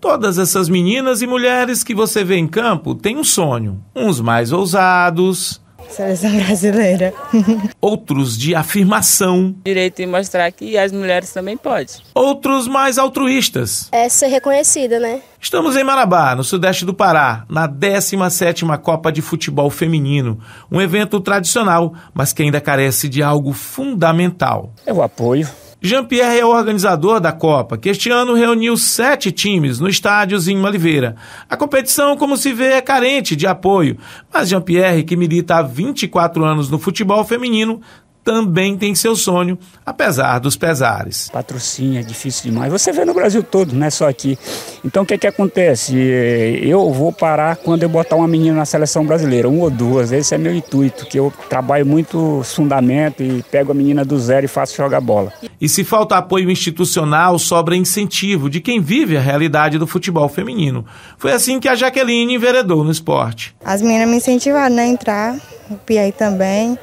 Todas essas meninas e mulheres que você vê em campo têm um sonho, uns mais ousados. Seleção brasileira. Outros de afirmação. Direito de mostrar que as mulheres também podem. Outros mais altruístas. É ser reconhecida, né? Estamos em Marabá, no sudeste do Pará, na 17ª Copa de Futebol Feminino, um evento tradicional, mas que ainda carece de algo fundamental. É o apoio Jean-Pierre é o organizador da Copa, que este ano reuniu sete times no estádio Zinho Oliveira. A competição, como se vê, é carente de apoio, mas Jean-Pierre, que milita há 24 anos no futebol feminino, também tem seu sonho, apesar dos pesares. Patrocínio é difícil demais. Você vê no Brasil todo, não é só aqui. Então o que, é que acontece? É, eu vou parar quando eu botar uma menina na seleção brasileira, uma ou duas. Esse é meu intuito, que eu trabalho muito fundamento e pego a menina do zero e faço jogar bola. E se falta apoio institucional, sobra incentivo de quem vive a realidade do futebol feminino. Foi assim que a Jaqueline enveredou no esporte. As meninas me incentivaram né, a entrar, o Piai também.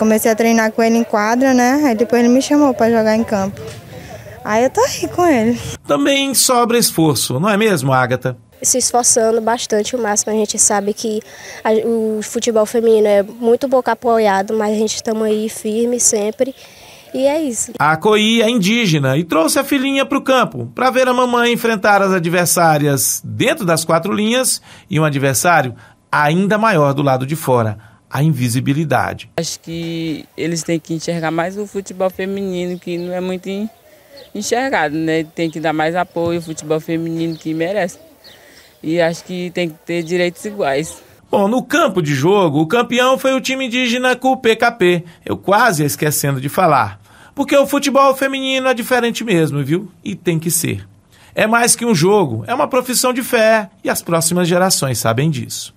Comecei a treinar com ele em quadra, né? Aí depois ele me chamou para jogar em campo. Aí eu tô aí com ele. Também sobra esforço, não é mesmo, Agatha? Se esforçando bastante o máximo, a gente sabe que a, o futebol feminino é muito pouco apoiado, mas a gente estamos aí firme sempre. E é isso. A Coi é indígena e trouxe a filhinha para o campo para ver a mamãe enfrentar as adversárias dentro das quatro linhas e um adversário ainda maior do lado de fora a invisibilidade. Acho que eles têm que enxergar mais o futebol feminino, que não é muito enxergado, né? Tem que dar mais apoio ao futebol feminino que merece. E acho que tem que ter direitos iguais. Bom, no campo de jogo, o campeão foi o time indígena PKP. Eu quase ia esquecendo de falar. Porque o futebol feminino é diferente mesmo, viu? E tem que ser. É mais que um jogo, é uma profissão de fé e as próximas gerações sabem disso.